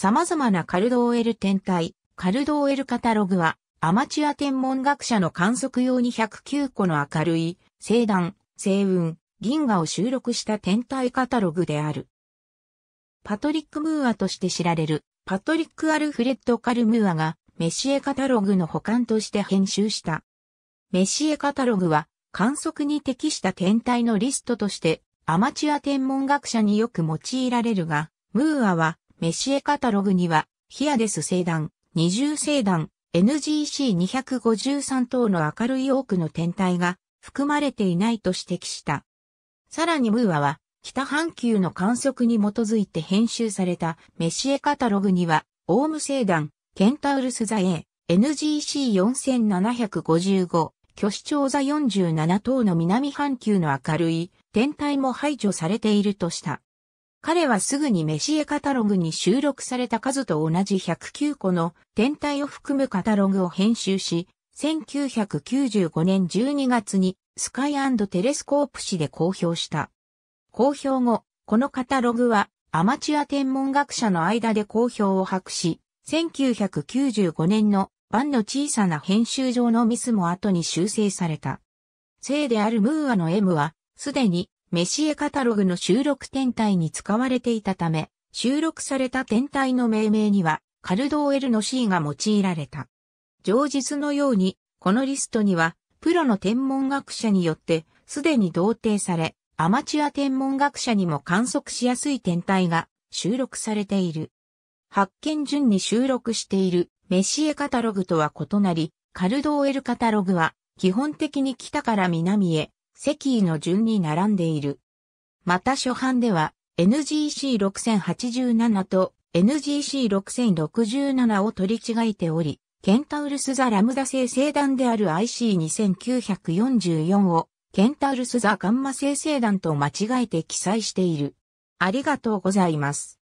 様々なカルドーエル天体、カルドーエルカタログは、アマチュア天文学者の観測用に109個の明るい、星団、星雲、銀河を収録した天体カタログである。パトリック・ムーアとして知られる、パトリック・アルフレッド・カルムーアが、メシエカタログの保管として編集した。メシエカタログは、観測に適した天体のリストとして、アマチュア天文学者によく用いられるが、ムーアは、メシエカタログには、ヒアデス星団、二重星団、NGC253 等の明るい多くの天体が含まれていないと指摘した。さらにムーアは、北半球の観測に基づいて編集されたメシエカタログには、オウム星団、ケンタウルス座 A、NGC4755、巨視長座47等の南半球の明るい天体も排除されているとした。彼はすぐにメシエカタログに収録された数と同じ109個の天体を含むカタログを編集し、1995年12月にスカイテレスコープ誌で公表した。公表後、このカタログはアマチュア天文学者の間で公表を博し、1995年の晩の小さな編集上のミスも後に修正された。聖であるムーアの M は、すでにメシエカタログの収録天体に使われていたため、収録された天体の命名には、カルドーエルの C が用いられた。上実のように、このリストには、プロの天文学者によって、すでに同定され、アマチュア天文学者にも観測しやすい天体が収録されている。発見順に収録しているメシエカタログとは異なり、カルドーエルカタログは基本的に北から南へ石位の順に並んでいる。また初版では NGC6087 と NGC6067 を取り違えており、ケンタウルス・ザ・ラムダ生成団である IC2944 をケンタウルス・ザ・ガンマ生成団と間違えて記載している。ありがとうございます。